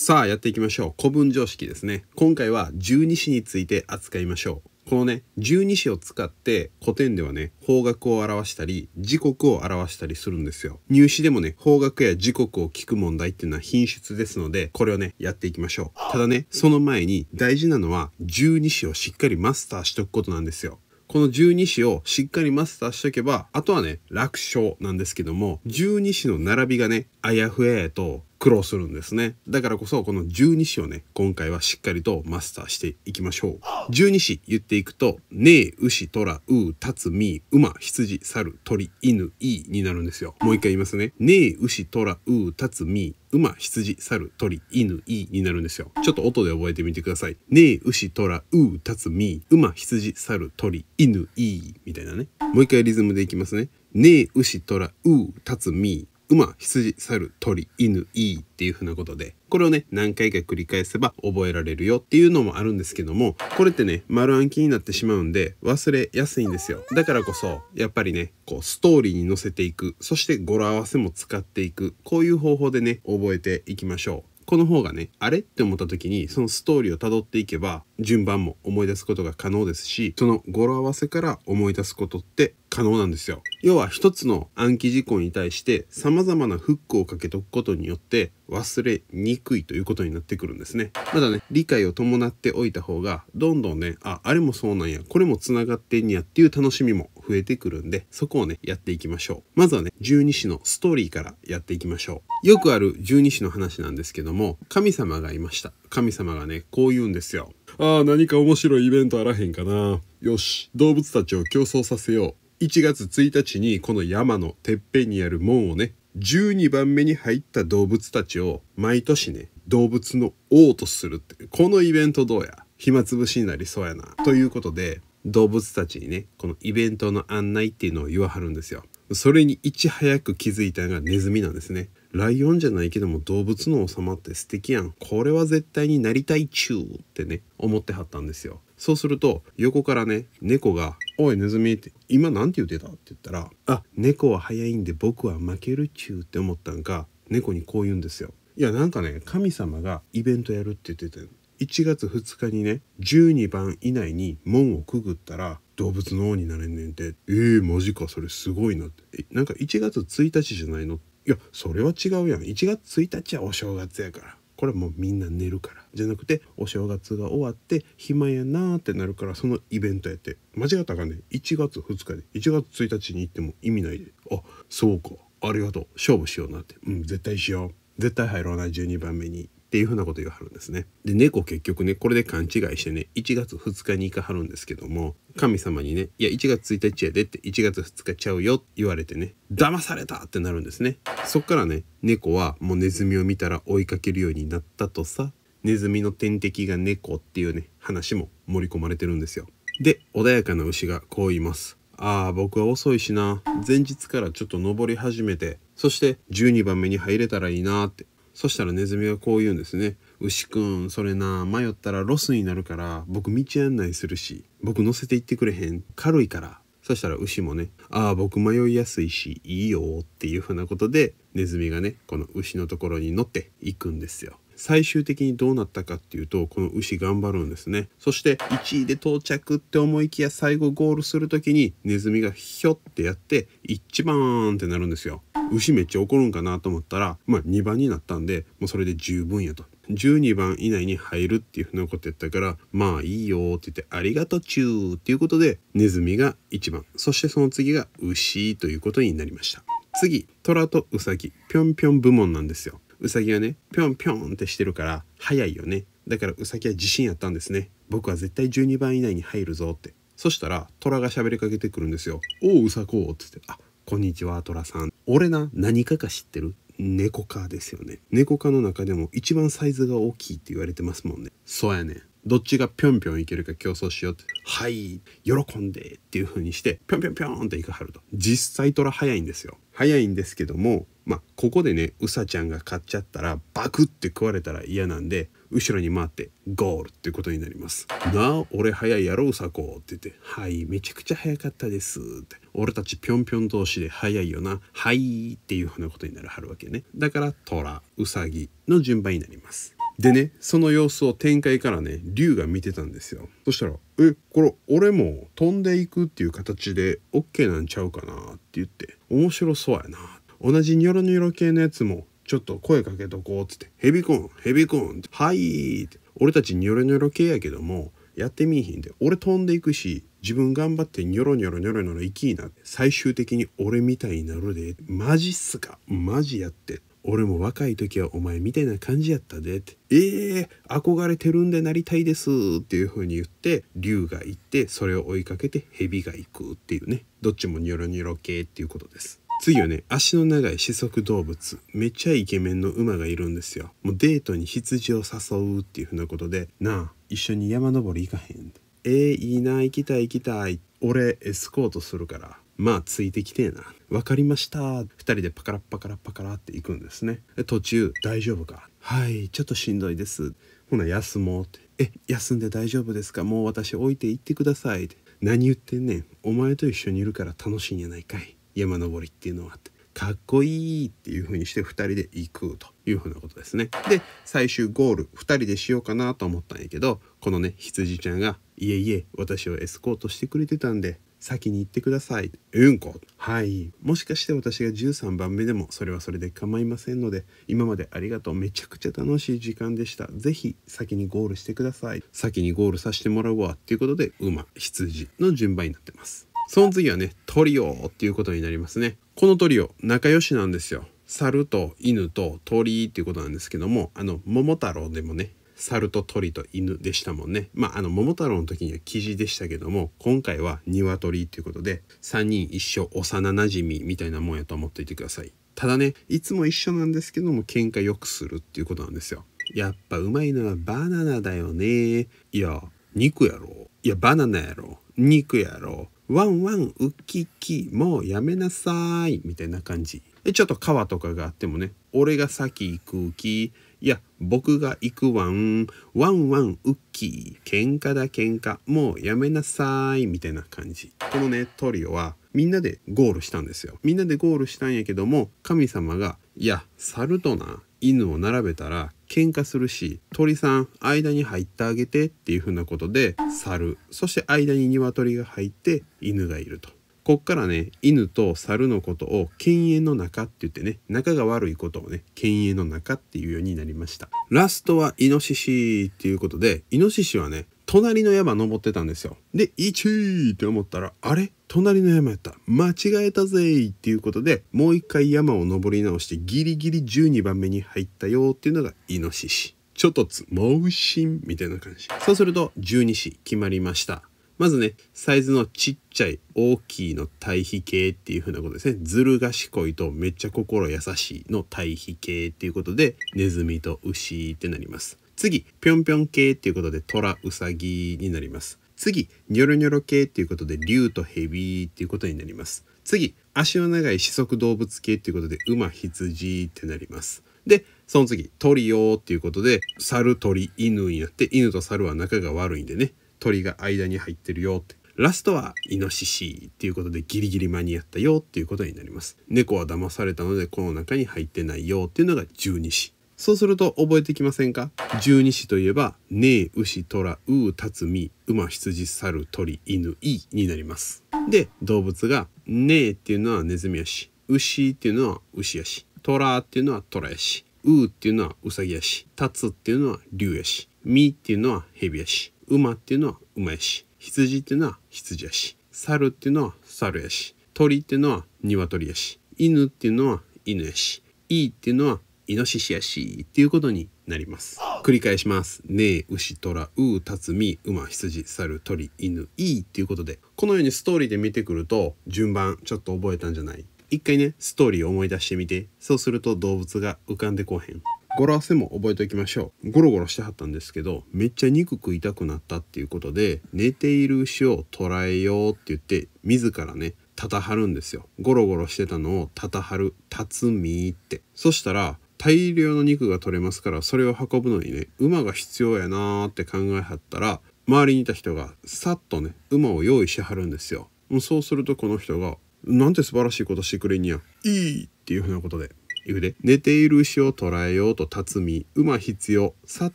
さあやっていきましょう。古文常識ですね。今回は十二支について扱いましょう。このね、十二支を使って古典ではね、方角を表したり、時刻を表したりするんですよ。入試でもね、方角や時刻を聞く問題っていうのは品質ですので、これをね、やっていきましょう。ただね、その前に大事なのは十二支をしっかりマスターしておくことなんですよ。この十二支をしっかりマスターしておけば、あとはね、楽勝なんですけども、十二支の並びがね、あやふややと苦労するんですねだからこそこの十二子をね今回はしっかりとマスターしていきましょう十二子言っていくと「ねえ牛虎う立つみ馬羊猿鳥犬い」い」になるんですよもう一回言いますね「ねえ牛虎う立つみ馬、羊、猿、鳥、犬、いい」になるんですよ。ちょっと音で覚えてみてください。ねえ、牛、虎、う、立つ、み、馬、羊、猿、鳥、犬、いい」みたいなね。もう一回リズムでいきますね。ねえ、牛、虎、う、立つ、み、馬、羊、猿、鳥、犬、いいっていう風なことで、これをね、何回か繰り返せば覚えられるよっていうのもあるんですけども、これってね、丸暗記になってしまうんで、忘れやすいんですよ。だからこそ、やっぱりね、こう、ストーリーに乗せていく、そして語呂合わせも使っていく、こういう方法でね、覚えていきましょう。この方がねあれって思った時にそのストーリーをたどっていけば順番も思い出すことが可能ですしその語呂合わせから思い出すことって可能なんですよ。要は一つの暗記事項に対して様々なフックをかけとくことによって忘れにくいということになってくるんですね。まだね、理解を伴っておいた方がどんどんね、あ、あれもそうなんや、これも繋がってんやっていう楽しみも増えてくるんで、そこをね、やっていきましょう。まずはね、十二支のストーリーからやっていきましょう。よくある十二支の話なんですけども、神様がいました。神様がね、こう言うんですよ。ああ、何か面白いイベントあらへんかな。よし、動物たちを競争させよう。1月1日にこの山のてっぺんにある門をね12番目に入った動物たちを毎年ね動物の王とするってこのイベントどうや暇つぶしになりそうやなということで動物たちにねこのイベントの案内っていうのを言わはるんですよそれにいち早く気づいたのがネズミなんですねライオンじゃないけども動物の王様って素敵やんこれは絶対になりたいちゅうってね思ってはったんですよそうすると横からね猫が「おいネズミ」って「今何て言ってた?」って言ったら「あ猫は早いんで僕は負けるっちゅう」って思ったんか猫にこう言うんですよ。いやなんかね神様がイベントやるって言ってて1月2日にね12番以内に門をくぐったら動物の王になれんねんてえー、マジかそれすごいなってなんか1月1日じゃないのいやそれは違うやん1月1日はお正月やからこれもうみんな寝るからじゃなくてお正月が終わって暇やなーってなるからそのイベントやって間違ったかね1月2日で1月1日に行っても意味ないであそうかありがとう勝負しようなってうん絶対しよう絶対入ろうな12番目にっていうふうなこと言わはるんですね。で、猫結局ね、これで勘違いしてね、1月2日に行かはるんですけども、神様にね、いや、1月1日やでって、1月2日ちゃうよって言われてね、騙されたってなるんですね。そっからね、猫はもうネズミを見たら追いかけるようになったとさ、ネズミの天敵が猫っていうね、話も盛り込まれてるんですよ。で、穏やかな牛がこう言います。ああ、僕は遅いしな。前日からちょっと登り始めて、そして12番目に入れたらいいなってそしたらネズミはこう言うんですね。牛くん、それな、迷ったらロスになるから、僕道案内するし、僕乗せて行ってくれへん。軽いから。そしたら牛もね、ああ、僕迷いやすいし、いいよっていうふうなことで、ネズミがね、この牛のところに乗って行くんですよ。最終的にどうなったかっていうとこの牛頑張るんですねそして1位で到着って思いきや最後ゴールする時にネズミがひょってやって1番ってなるんですよ牛めっちゃ怒るんかなと思ったら、まあ、2番になったんでもうそれで十分やと。12番以内に入るっていうふうなことやったから、まあいいよって言って、ありがとちゅーっていうことで、ネズミが1番、そしてその次が牛ということになりました。次、虎とウサギ、ぴょんぴょん部門なんですよ。ウサギはね、ぴょんぴょんってしてるから、早いよね。だからウサギは自信やったんですね。僕は絶対12番以内に入るぞって。そしたら、虎が喋りかけてくるんですよ。おう、ウさこうって言って、あこんにちは、トラさん。俺な、何かか知ってる猫科ですよね。猫科の中でも一番サイズが大きいって言われてますもんね。そうやね。どっちがぴょんぴょんいけるか競争しようって「はい喜んで」っていう風にしてぴょんぴょんぴょんっていかはると実際トラ早いんですよ早いんですけどもまあここでねうさちゃんが買っちゃったらバクって食われたら嫌なんで後ろに回ってゴールっていうことになります。なあ俺早いやろうさこって言って「はいめちゃくちゃ早かったです」って「俺たちぴょんぴょん同士で早いよなはい」っていうふうなことになるはるわけねだからトラウサギの順番になります。でねその様子を展開からね龍が見てたんですよそしたら「えこれ俺も飛んでいくっていう形で OK なんちゃうかな」って言って「面白そうやな」同じニョロニョロ系のやつもちょっと声かけとこうっつって「ヘビコンヘビコン」って「はい」って俺たちニョロニョロ系やけどもやってみいひんで俺飛んでいくし自分頑張ってニョロニョロニョロニョロ生きいなって最終的に俺みたいになるでマジっすかマジやって俺も若い時はお前みたいな感じやったで」って「ええー、憧れてるんでなりたいです」っていう風に言って竜が行ってそれを追いかけて蛇が行くっていうねどっちもニョロニョロ系っていうことです。次はね足の長い四足動物めっちゃイケメンの馬がいるんですよもうデートに羊を誘うっていうふうなことで「なあ一緒に山登り行かへん」えー、いいな行きたい行きたい俺エスコートするからまあついてきてえな」分かりました2人でパカラパカラパカラって行くんですね途中「大丈夫か?」「はいちょっとしんどいです」ほな休もうって「え休んで大丈夫ですかもう私置いて行ってください」って「何言ってんねんお前と一緒にいるから楽しいんやないかい山登りっていうのは」って。かっこいいっていう風にして2人で行くという風なことですね。で最終ゴール2人でしようかなと思ったんやけどこのね羊ちゃんが「いえいえ私をエスコートしてくれてたんで先に行ってください。うんこ。はい。もしかして私が13番目でもそれはそれで構いませんので、今までありがとう。めちゃくちゃ楽しい時間でした。ぜひ先にゴールしてください。先にゴールさせてもらうわ。っていうことで、馬、羊の順番になってます。その次はね、トリオっていうことになりますね。このトリオ、仲良しなんですよ。猿と犬と鳥っていうことなんですけども、あの、桃太郎でもね、猿と鳥と犬でしたもんね。まあ、あの、桃太郎の時にはキジでしたけども、今回は鶏ということで、3人一緒幼なじみみたいなもんやと思っていてください。ただね、いつも一緒なんですけども、喧嘩よくするっていうことなんですよ。やっぱうまいのはバナナだよね。いや、肉やろ。いや、バナナやろ。肉やろ。ワンワンウッキキもうやめなさいみたいな感じちょっと川とかがあってもね俺が先行く気いや、僕が行くわん。ワンワンウッキー。喧嘩だ喧嘩。もうやめなさい。みたいな感じ。このね、トリオはみんなでゴールしたんですよ。みんなでゴールしたんやけども、神様が、いや、猿とな、犬を並べたら喧嘩するし鳥さん間に入ってあげてっていうふうなことで猿そして間に鶏が入って犬がいるとこっからね犬と猿のことを犬猿の仲って言ってね仲が悪いことをね犬猿の仲っていうようになりましたラストはイノシシっていうことでイノシシはね隣の山登ってたんですよで1ー!」って思ったらあれ隣の山やった間違えたぜっていうことでもう一回山を登り直してギリギリ12番目に入ったよっていうのがイノシシちょっとつ盲信みたいな感じそうすると12子決まりましたまずね、サイズのちっちゃい、大きいの対比系っていう風なことですね。ずる賢いとめっちゃ心優しいの対比系っていうことで、ネズミと牛ってなります。次、ぴょんぴょん系っていうことで、トラ、ウサギになります。次、ニョロニョロ系っていうことで、竜とヘビっていうことになります。次、足の長い四足動物系っていうことで、馬、羊ってなります。で、その次、鳥よっていうことで、猿、鳥、犬になって、犬と猿は仲が悪いんでね、鳥が間に入ってるよって。ラストはイノシシっていうことでギリギリ間に合ったよっていうことになります。猫は騙されたのでこの中に入ってないよっていうのが十二支。そうすると覚えてきませんか十二支といえば、ね牛、虎、う、たつみ、馬、羊、猿、鳥、犬、イ」になります。で、動物が、ねっていうのはネズミやし、牛っていうのは牛やし、虎っていうのは虎やし、うっていうのはうさぎやし、たつっていうのは竜やし、みっていうのは蛇やし、馬っていうのは馬やし羊っていうのは羊やし猿っていうのは猿やし鳥っていうのは鶏やし犬っていうのは犬やしいいっていうのはイノシシやしっていうことになります繰り返しますねえ牛虎うたつみ馬羊猿鳥犬いいっていうことでこのようにストーリーで見てくると順番ちょっと覚えたんじゃない一回ねストーリーを思い出してみてそうすると動物が浮かんでこへん語呂合わせも覚えておきましょうゴロゴロしてはったんですけどめっちゃ肉食いたくなったっていうことで寝ている牛を捕らえようって言って自らねたたはるんですよゴロゴロしてたのをたたはる「辰巳」ってそしたら大量の肉が取れますからそれを運ぶのにね馬が必要やなーって考えはったら周りにいた人がさっとね馬を用意しはるんですよそうするとこの人が「なんて素晴らしいことしてくれんやいい!」っていうふうなことでくで。寝ている牛を捕らえようと辰巳、馬必要、さっ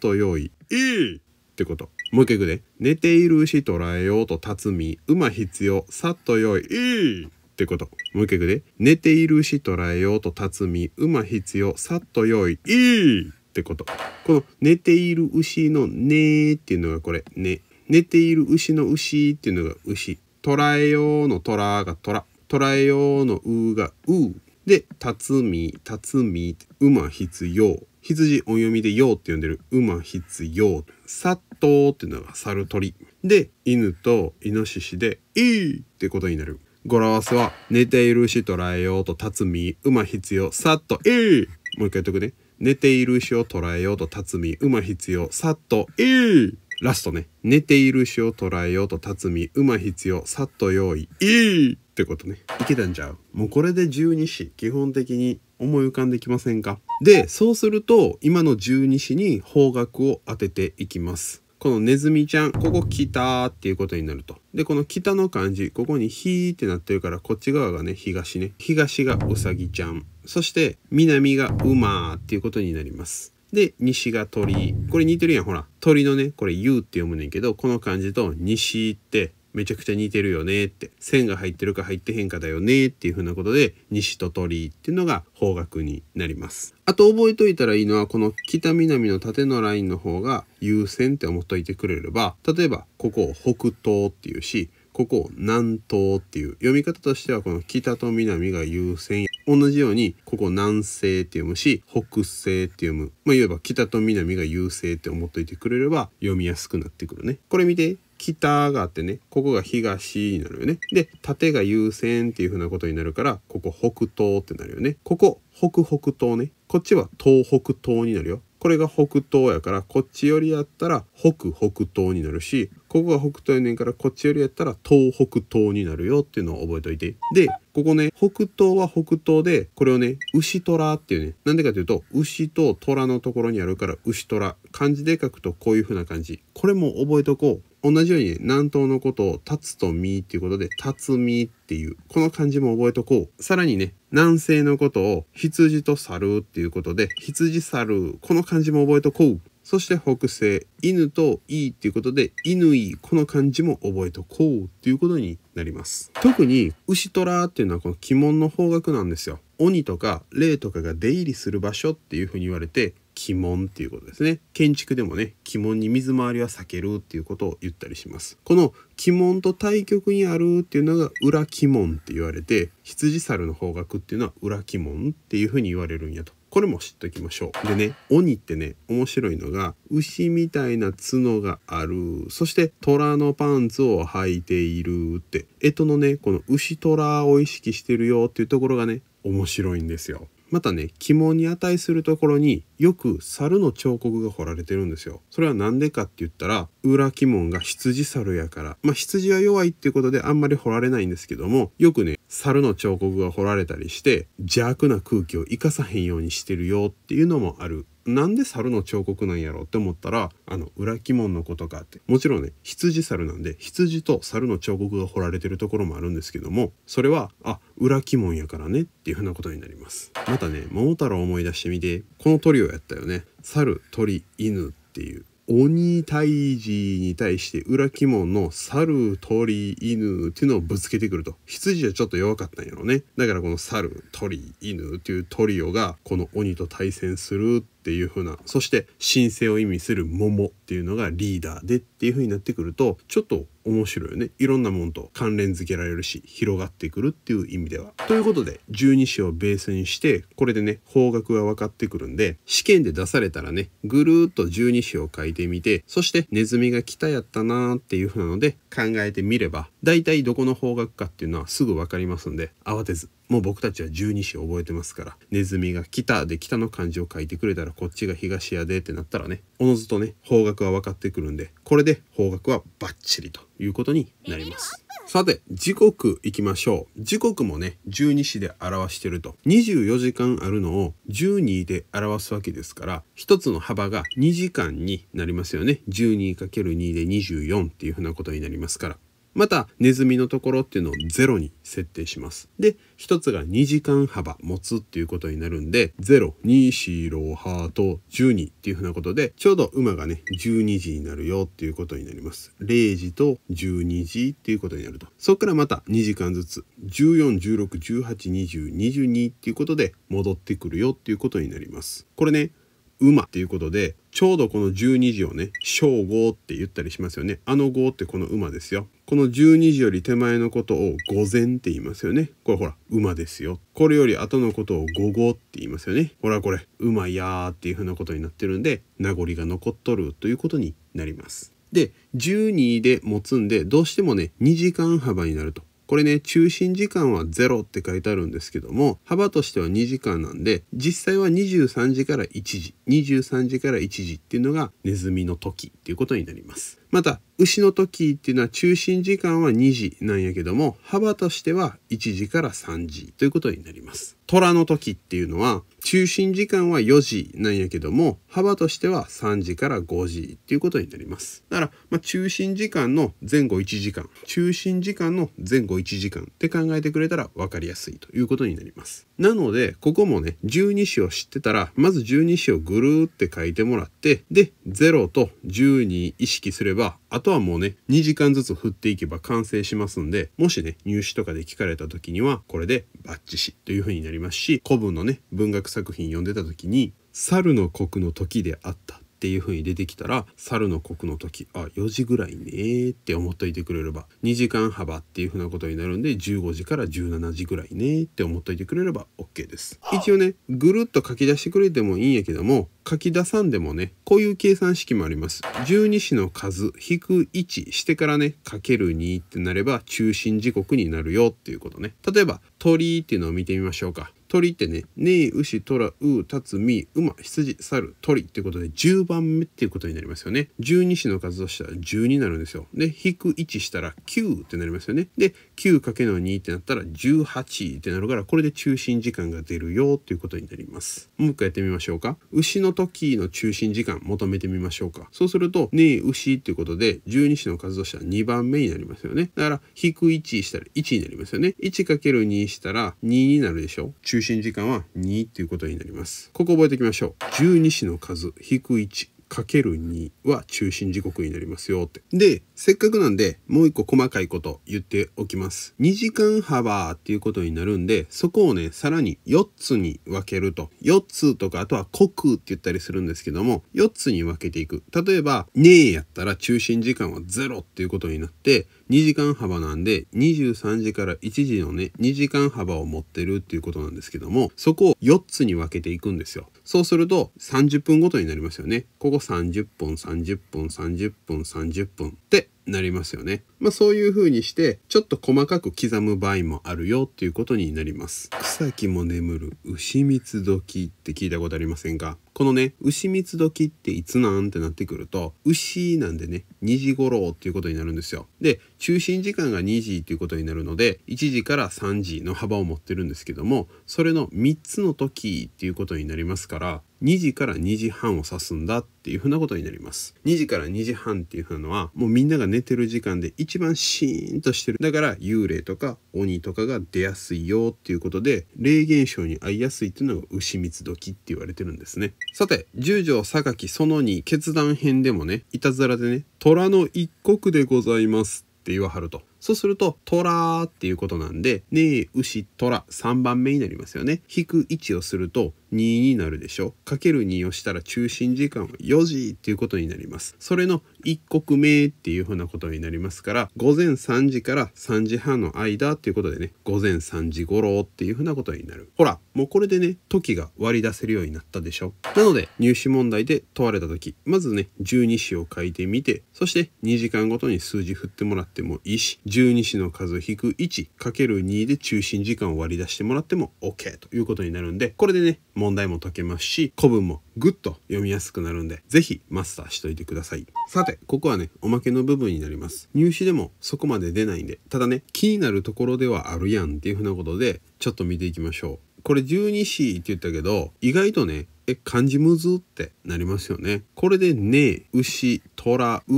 と用意、いー、ってこと。もう一回いくで。寝ている牛捕らえようと辰巳、馬必要、さっと用意、いー、ってこと。もう一回いくで。寝ている牛捕らえようと辰巳、馬必要、さっと用意、いー、ってこと。この寝ている牛のねっていうのがこれ、ね。寝ている牛の牛っていうのが牛。捕らえようの虎が虎。捉えようのうがう。で、辰巳、辰巳、馬必要。羊音読みでようって呼んでる馬必要。佐藤っていうのが猿鳥。で、犬とイノシシでいいってことになる。語呂合わせは、寝ている牛捕らえようと辰巳、馬必要、さっといいもう一回言っとくね。寝ている牛を捕らえようと辰巳、馬必要、さっといいラストね。寝ている牛を捕らえようと辰巳、馬必要、さっと用意、いいってことねいけたんちゃうもうこれで十二支基本的に思い浮かんできませんかでそうすると今の十二支に方角を当てていきますこのネズミちゃんここ北っていうことになるとでこの北の漢字ここに「ひ」ってなってるからこっち側がね東ね東がうさぎちゃんそして南が馬っていうことになりますで西が鳥これ似てるやんほら鳥のねこれ「ゆ」って読むねんけどこの漢字と「西」ってめちゃくちゃ似てるよねって線が入ってるか入ってへんかだよねっていう風なことで西と鳥っていうのが方角になりますあと覚えといたらいいのはこの北南の縦のラインの方が優先って思っといてくれれば例えばここを北東っていうしここを南東っていう読み方としてはこの北と南が優先同じようにここ南西って読むし北西って読むまあ言えば北と南が優勢って思っといてくれれば読みやすくなってくるねこれ見て北があってね、ここが東になるよね。で、縦が優先っていう風なことになるから、ここ北東ってなるよね。ここ、北北東ね。こっちは東北東になるよ。これが北東やから、こっちよりやったら北北東になるし、ここが北東やねんから、こっちよりやったら東北東になるよっていうのを覚えておいて。で、ここね、北東は北東で、これをね、牛虎っていうね、なんでかというと、牛と虎のところにあるから牛虎。漢字で書くとこういう風な感じ。これも覚えとこう。同じように南東のことを立つとみっていうことで立つみっていうこの漢字も覚えとこうさらにね南西のことを羊と猿っていうことで羊猿この漢字も覚えとこうそして北西犬といいっていうことで犬いこの漢字も覚えとこうっていうことになります特に牛虎っていうのはこの鬼門の方角なんですよ鬼とか霊とかが出入りする場所っていうふうに言われて鬼門っていうことですね。建築でもね、鬼門に水回りは避けるっていうことを言ったりします。この鬼門と対極にあるっていうのが裏鬼門って言われて、羊猿の方角っていうのは裏鬼門っていうふうに言われるんやと。これも知っておきましょう。でね、鬼ってね、面白いのが、牛みたいな角がある、そして虎のパンツを履いているって、干支のね、この牛虎を意識してるよっていうところがね、面白いんですよ。またね鬼門に値するところによく猿の彫刻が彫られてるんですよそれは何でかって言ったら裏鬼門が羊猿やからまあ羊は弱いっていうことであんまり彫られないんですけどもよくね猿の彫刻が彫られたりして邪悪な空気を生かさへんようにしてるよっていうのもあるなんで猿の彫刻なんやろって思ったらあの裏鬼門のことかってもちろんね羊猿なんで羊と猿の彫刻が彫られてるところもあるんですけどもそれはあ裏鬼門やからねっていうふうなことになりますまたね桃太郎思い出してみてこのトリオやったよね猿鳥犬っていう鬼退治に対して裏鬼門の猿鳥犬っていうのをぶつけてくると羊はちょっと弱かったんやろねだからこの猿鳥犬っていうトリオがこの鬼と対戦するっっていう風なそして神聖を意味する桃っていうのがリーダーでっていう風になってくるとちょっと面白いよねいろんなもんと関連づけられるし広がってくるっていう意味では。ということで十二支をベースにしてこれでね方角が分かってくるんで試験で出されたらねぐるーっと十二支を書いてみてそしてネズミが来たやったなーっていう風なので考えてみれば大体どこの方角かっていうのはすぐ分かりますんで慌てずもう僕たちは十二支覚えてますからネズミが「来た」で「北」の漢字を書いてくれたらこっちが東やでってなったらねおのずとね方角は分かってくるんでこれで方角はバッチリということになります。さて、時刻いきましょう。時刻もね、十二支で表してると。24時間あるのを12で表すわけですから、一つの幅が2時間になりますよね。12×2 で24っていうふうなことになりますから。またネズミのところっていうのをロに設定します。で、一つが2時間幅持つっていうことになるんで、0、2、4、ハート、12っていうふうなことで、ちょうど馬がね、12時になるよっていうことになります。0時と12時っていうことになると。そこからまた2時間ずつ、14、16、18、20、22っていうことで戻ってくるよっていうことになります。これね、馬っていうことでちょうどこの12時をね正午って言ったりしますよねあの午ってこの馬ですよこの12時より手前のことを午前って言いますよねこれほら馬ですよこれより後のことを午後って言いますよねほらこれ馬やーっていう風なことになってるんで名残が残っとるということになりますで12で持つんでどうしてもね2時間幅になるとこれね中心時間は0って書いてあるんですけども幅としては2時間なんで実際は23時から1時23時から1時っていうのがネズミの時っていうことになります。また牛の時っていうのは中心時間は2時なんやけども幅としては1時から3時ということになります虎の時っていうのは中心時間は4時なんやけども幅としては3時から5時っていうことになりますだから、まあ、中心時間の前後1時間中心時間の前後1時間って考えてくれたら分かりやすいということになりますなのでここもね十二支を知ってたらまず十二支をぐるーって書いてもらってで0と12意識すればば、あとはもうね、2時間ずつ振っていけば完成しますんで、もしね、入試とかで聞かれた時には、これでバッチシという風になりますし、古文のね、文学作品読んでた時に、猿の国の時であったっていう風に出てきたら猿の国の時あ4時ぐらいねって思っといてくれれば2時間幅っていう風なことになるんで15時から17時ぐらいねって思っといてくれれば OK です一応ねぐるっと書き出してくれてもいいんやけども書き出さんでもねこういう計算式もあります十二子の数引く1してからねかける2ってなれば中心時刻になるよっていうことね例えば鳥っていうのを見てみましょうか。鳥ってね、ねえ、牛、とら、う、たつ、み、馬、羊、猿、鳥っていうことで10番目っていうことになりますよね。十二子の数としては10になるんですよ。で、引く1したら9ってなりますよね。で、9×2 ってなったら18ってなるから、これで中心時間が出るよっていうことになります。もう一回やってみましょうか。牛の時の中心時間求めてみましょうか。そうすると、ねえ、牛っていうことで十二子の数としては2番目になりますよね。だから、引く1したら1になりますよね。1×2 にしたら2になるでしょ中心時間は2っていうことになります。ここ覚えておきましょう。12子の数、引く1。かける2は中心時刻になりますよって。で、せっかくなんで、もう一個細かいこと言っておきます。2時間幅っていうことになるんで、そこをね、さらに4つに分けると。4つとか、あとは刻って言ったりするんですけども、4つに分けていく。例えば、ねえやったら中心時間は0っていうことになって、2時間幅なんで23時から1時のね2時間幅を持ってるっていうことなんですけどもそこを4つに分けていくんですよそうすると30分ごとになりますよねここ30分30分30分30分ってなりますよね。まあそういう風にして、ちょっと細かく刻む場合もあるよっていうことになります。草木も眠る牛蜜時って聞いたことありませんかこのね、牛蜜時っていつなんってなってくると、牛なんでね、2時頃っていうことになるんですよ。で、中心時間が2時っていうことになるので、1時から3時の幅を持ってるんですけども、それの3つの時っていうことになりますから、2時から2時半を指すんだっていうふうなことになります。2時から2時半っていうふうなのはもうみんなが寝てる時間で一番シーンとしてる。だから幽霊とか鬼とかが出やすいよっていうことで霊現象に遭いやすいっていうのが牛三時って言われてるんですね。さて十条榊その2決断編でもねいたずらでね虎の一国でございますって言わはると。そうすると、トラーっていうことなんで、ねえ、牛、トラ、3番目になりますよね。引く位置をすると、2になるでしょかける2をしたら中心時間は4時っていうことになりますそれの一刻目っていうふうなことになりますから午前3時から3時半の間っていうことでね午前3時頃っていうふうなことになるほらもうこれでね時が割り出せるようになったでしょなので入試問題で問われた時まずね十二子を書いてみてそして2時間ごとに数字振ってもらってもいいし十二支の数引く 1×2 で中心時間を割り出してもらっても OK ということになるんで、これでね、問題も解けますし、古文もぐっと読みやすくなるんで、是非マスターしといてください。さて、ここはね、おまけの部分になります。入試でもそこまで出ないんで、ただね、気になるところではあるやんっていうふうなことで、ちょっと見ていきましょう。これ十二支って言ったけど、意外とね、え、漢字むずってなりますよね。これでね、牛、虎、う、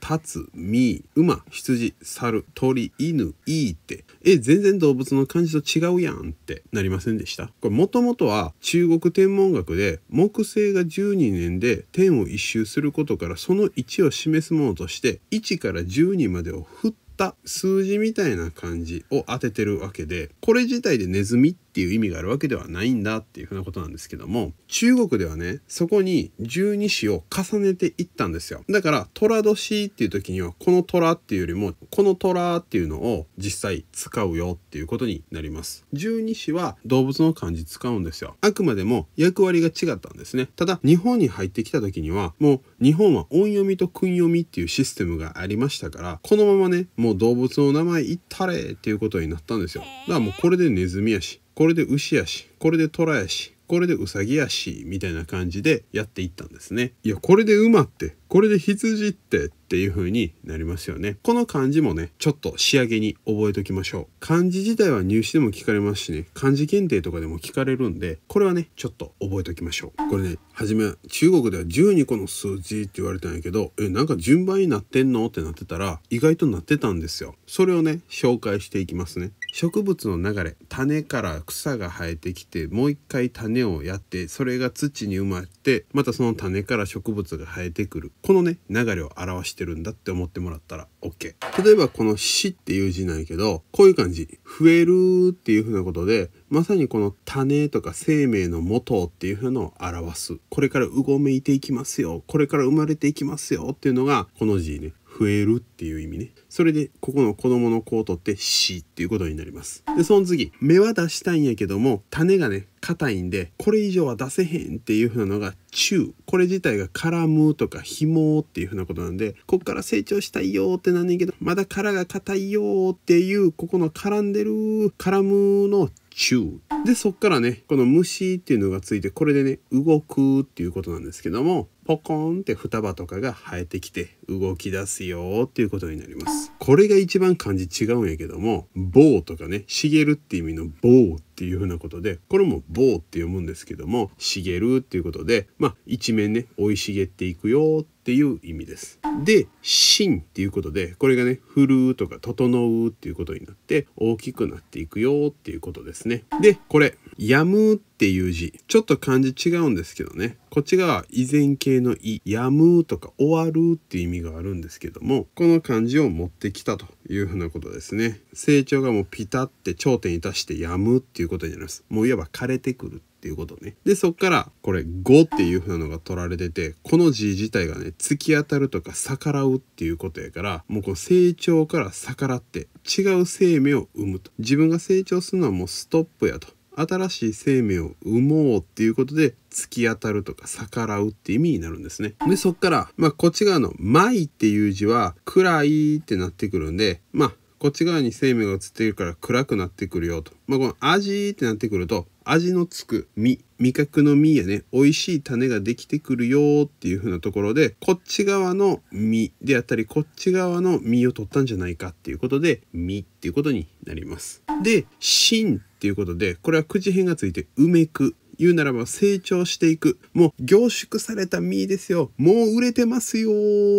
立つ、み、馬、羊、猿、鳥、犬、いいって、え、全然動物の漢字と違うやんってなりませんでしたこれもともとは中国天文学で木星が12年で天を一周することからその位置を示すものとして1から12までを振った数字みたいな感じを当ててるわけでこれ自体でネズミってっていう意味があるわけではないんだっていうふうなことなんですけども中国ではねそこに十二支を重ねていったんですよだから虎年っていう時にはこの虎っていうよりもこの虎っていうのを実際使うよっていうことになります十二支は動物の漢字使うんですよあくまでも役割が違ったんですねただ日本に入ってきた時にはもう日本は音読みと訓読みっていうシステムがありましたからこのままねもう動物の名前言ったれっていうことになったんですよだからもうこれでネズミやしこれで牛やしこれで虎やしこれでウサギやしみたいな感じでやっていったんですねいやこれで馬ってこれで羊ってっていう風になりますよねこの漢字もねちょっと仕上げに覚えておきましょう漢字自体は入試でも聞かれますしね漢字検定とかでも聞かれるんでこれはねちょっと覚えておきましょうこれね初めは中国では12個の数字って言われたんやけどえなんか順番になってんのってなってたら意外となってたんですよそれをね紹介していきますね植物の流れ種から草が生えてきてもう一回種をやってそれが土に埋まってまたその種から植物が生えてくるこのね流れを表してるんだって思ってもらったら OK 例えばこの「死」っていう字なんやけどこういう感じ「増える」っていうふうなことでまさにこの種とか生命の元っていうふうのを表すこれからうごめいていきますよこれから生まれていきますよっていうのがこの字ね増えるっていう意味ね。それで、ここの子供の子を取って死っていうことになります。で、その次、芽は出したいんやけども、種がね、硬いんで、これ以上は出せへんっていう風なのが中。これ自体が絡むとか紐っていう風なことなんで、こっから成長したいよってなんねんけど、まだ殻が硬いよっていう、ここの絡んでる、絡むの中。で、そっからね、この虫っていうのがついて、これでね、動くっていうことなんですけども、ポコンって双葉とかが生えてきて動き出すよっていうことになります。これが一番漢字違うんやけども、棒とかね、茂るって意味の棒っていうふうなことでこれも「棒」って読むんですけども「茂る」っていうことでまあ一面ね生い茂っていくよっていう意味です。で「芯」っていうことでこれがね「振る」とか「整う」っていうことになって大きくなっていくよっていうことですね。でこれ「やむ」っていう字ちょっと漢字違うんですけどねこっちが依然形の「い」「やむ」とか「終わる」っていう意味があるんですけどもこの漢字を持ってきたというふうなことですね。成長がもうピタって頂点に達して「やむ」っていういうことになります。もういわば枯れてくるっていうことね。で、そっからこれ5っていう風なのが取られてて、この字自体がね、突き当たるとか逆らうっていうことやから、もうこう成長から逆らって違う生命を生むと。自分が成長するのはもうストップやと。新しい生命を生もうっていうことで突き当たるとか逆らうって意味になるんですね。で、そっから、まあこっち側の「舞」っていう字は暗いってなってくるんで、まあこっち側に生命が映っているから暗くなってくるよと。まあ、この味ってなってくると、味のつく実、味覚の実やね、美味しい種ができてくるよっていう風なところで、こっち側の実であったり、こっち側の実を取ったんじゃないかっていうことで、実っていうことになります。で、芯っていうことで、これは口辺がついて、うめく。言うならば成長していく。もう凝縮された実ですよ。もう売れてますよ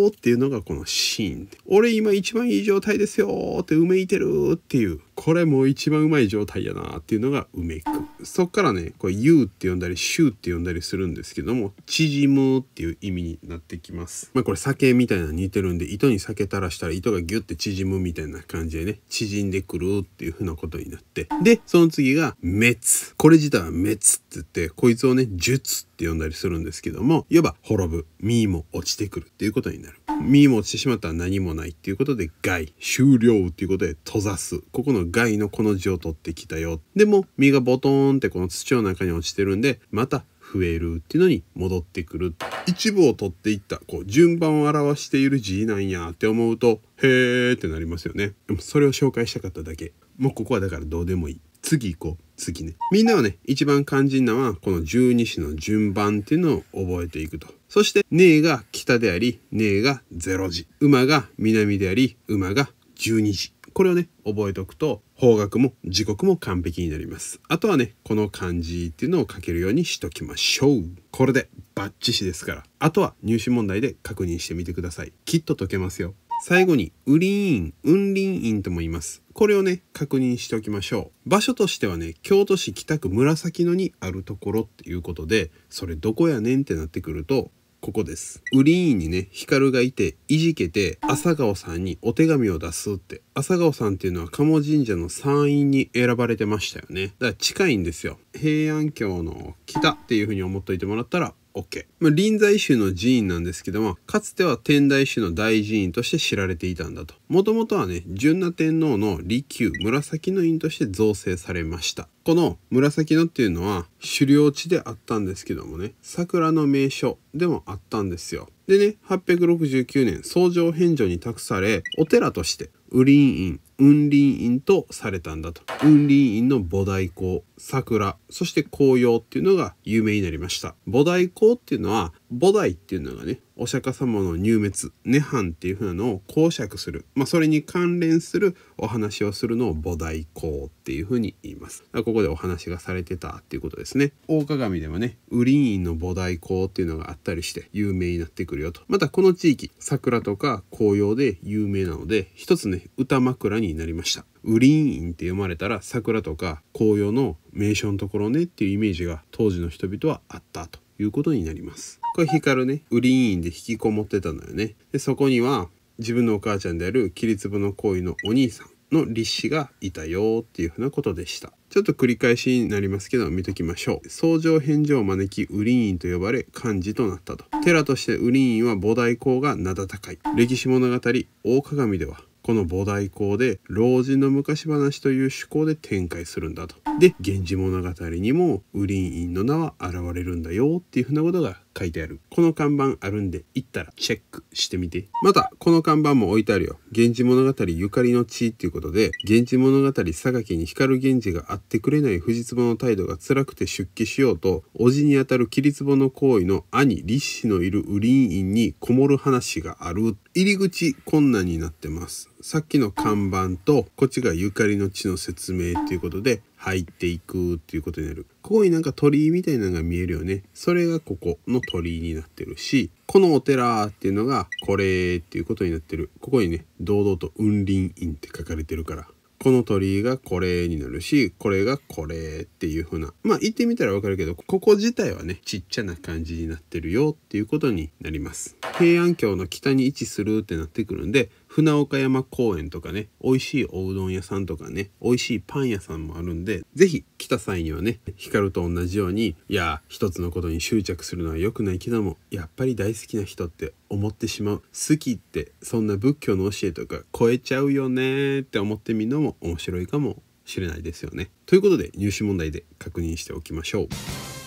っていうのがこのシーン。俺今一番いい状態ですよってうめいてるっていう。これもう一番うまい状態やなっていうのが梅くそっからねこれ「ゆう」って呼んだり「しゅって呼んだりするんですけども「縮む」っていう意味になってきます。まあこれ酒みたいなの似てるんで糸に酒垂らしたら糸がギュッて縮むみたいな感じでね縮んでくるっていうふうなことになってでその次が「滅」これ自体は「滅」って言ってこいつをね「術」って呼んだりするんですけどもいわば滅ぶ身も落ちてくるっていうことになる身も落ちてしまったら何もないっていうことで「害」終了っていうことで閉ざすここの外のこの字を取ってきたよ。でも実がボトーンってこの土の中に落ちてるんで、また増えるっていうのに戻ってくる。一部を取っていった、こう、順番を表している字なんやって思うと、へーってなりますよね。でもそれを紹介したかっただけ。もうここはだからどうでもいい。次行こう。次ね。みんなはね、一番肝心なのは、この十二支の順番っていうのを覚えていくと。そして、ねが北であり、ねが0時。馬が南であり、馬が12時。これをね覚えておくと方角も時刻も完璧になりますあとはねこの漢字っていうのを書けるようにしときましょうこれでバッチシですからあとは入試問題で確認してみてくださいきっと解けますよ最後に、ウリーン、ウンリンインとも言います。これをね、確認しておきましょう。場所としてはね、京都市北区紫野にあるところっていうことで、それどこやねんってなってくると、ここです。ウリーンにね、ヒカルがいて、いじけて、朝顔さんにお手紙を出すって。朝顔さんっていうのは鴨神社の参院に選ばれてましたよね。だから近いんですよ。平安京の北っていう風に思っといてもらったら OK。まあ、臨済宗の寺院なんですけども、かつては天台宗の大寺院として知られていたんだと。もともとはね、純那天皇の利休紫の院として造成されました。この紫野っていうのは狩猟地であったんですけどもね、桜の名所でもあったんですよ。でね、869年、僧正返上に託され、お寺としてリ雨林院雲林院とされたんだと雲林院の菩提光、桜そして紅葉っていうのが有名になりました菩提光っていうのは菩提っていうのがねお釈迦様の入滅涅槃っていう風なのを講釈する、まあ、それに関連するお話をするのを菩提講っていう風に言いますここでお話がされてたっていうことですね大鏡でもねウリーンの菩提講っていうのがあったりして有名になってくるよとまたこの地域桜とか紅葉で有名なので一つね歌枕になりましたウリーンって読まれたら桜とか紅葉の名所のところねっていうイメージが当時の人々はあったということになりますこれヒカルね、ウリーンで引きこもってたのよね。で、そこには自分のお母ちゃんである桐粒の恋のお兄さんの立志がいたよっていうふうなことでした。ちょっと繰り返しになりますけど見ときましょう。相乗返上を招きウリーンと呼ばれ漢字となったと。寺としてウリーンは菩提公が名高い。歴史物語大鏡ではこの菩提公で老人の昔話という趣向で展開するんだと。で「源氏物語」にもウリーンの名は現れるんだよっていうふうなことが書いてある。この看板あるんで、行ったらチェックしてみて。また、この看板も置いてあるよ。源氏物語ゆかりの地っていうことで、源氏物語佐賀に光源氏が会ってくれない藤壺の態度が辛くて出家しようと、叔父にあたる桐壺の行為の兄、立志のいるウリン院にこもる話がある。入り口困難になってます。さっきの看板と、こっちがゆかりの地の説明ということで、入っていくっていうことになる。ここになんか鳥居みたいなのが見えるよね。それがここの鳥居になってるし、このお寺っていうのがこれっていうことになってる。ここにね、堂々と雲林院って書かれてるから。この鳥居がこれになるし、これがこれっていう風な。まあ言ってみたらわかるけど、ここ自体はね、ちっちゃな感じになってるよっていうことになります。平安京の北に位置するってなってくるんで、船岡山公園とかね美味しいおうどん屋さんとかね美味しいパン屋さんもあるんで是非来た際にはね光と同じようにいや一つのことに執着するのは良くないけどもやっぱり大好きな人って思ってしまう好きってそんな仏教の教えとか超えちゃうよねって思ってみるのも面白いかもしれないですよね。ということで入試問題で確認しておきましょう。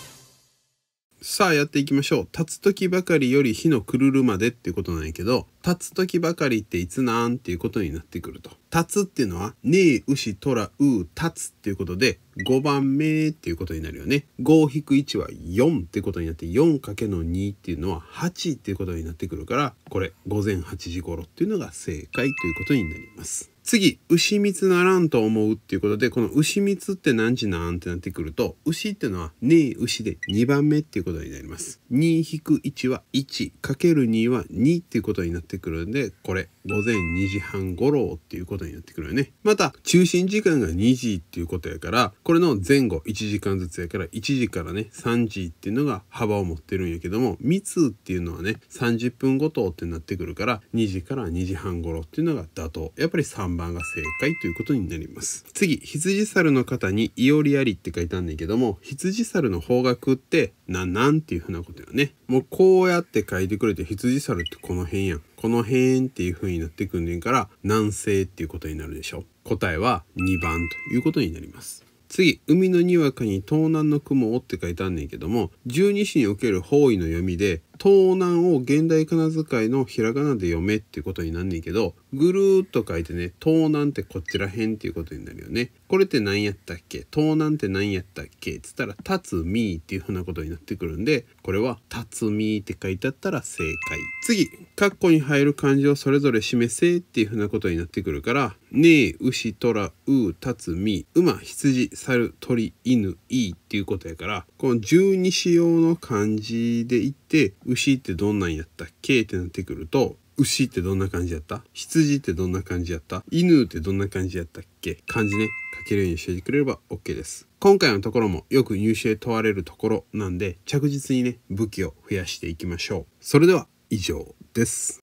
さあやっていきましょう。立つ時ばかりより火のくるるまでっていうことなんやけど、立つ時ばかりっていつなんっていうことになってくると。立つっていうのは、ねえ、うし、とら、う、立つっていうことで、5番目っていうことになるよね。5-1は4っていうことになって、4×2 っていうのは8っていうことになってくるから、これ、午前8時頃っていうのが正解ということになります。次、牛蜜ならんと思うっていうことで、この牛蜜って何時なんってなってくると、牛ってのはねえ牛で2番目っていうことになります。2-1は 1×2 は2っていうことになってくるんで、これ午前2時半頃っていうことになってくるよね。また、中心時間が2時っていうことやから、これの前後1時間ずつやから、1時からね、3時っていうのが幅を持ってるんやけども、密っていうのはね、30分ごとってなってくるから、2時から2時半頃っていうのが妥当。やっぱり3番が正解ということになります。次、羊猿の方にいおりありって書いたんだけども、羊猿の方角ってななんっていうふうなことよね。もうこうやって書いてくれて羊猿ってこの辺やん。この辺っていう風になってくんねんから南西っていうことになるでしょ答えは2番ということになります次海のにわかに東南の雲をって書いてあんねんけども十二支における方位の読みで東南を現代仮名遣いのひらがなで読めっていうことになんねんけどぐるーっと書いてね、東南ってこちらん」っていうことになるよね。これって何やったっけ東南って何やったっけつったら、立つみっていうふうなことになってくるんで、これは立つみって書いてあったら正解。次、括弧に入る漢字をそれぞれ示せっていうふうなことになってくるから、ねえ、牛、虎、う、たつみ、馬、羊、猿、鳥、犬、いいっていうことやから、この十二子用の漢字で言って、牛ってどんなんやったっけってなってくると、牛ってどんな感じやった羊ってどんな感じやった犬ってどんな感じやったっけ漢字ね書けるようにしてくれれば OK です今回のところもよく入試で問われるところなんで着実にね武器を増やしていきましょうそれでは以上です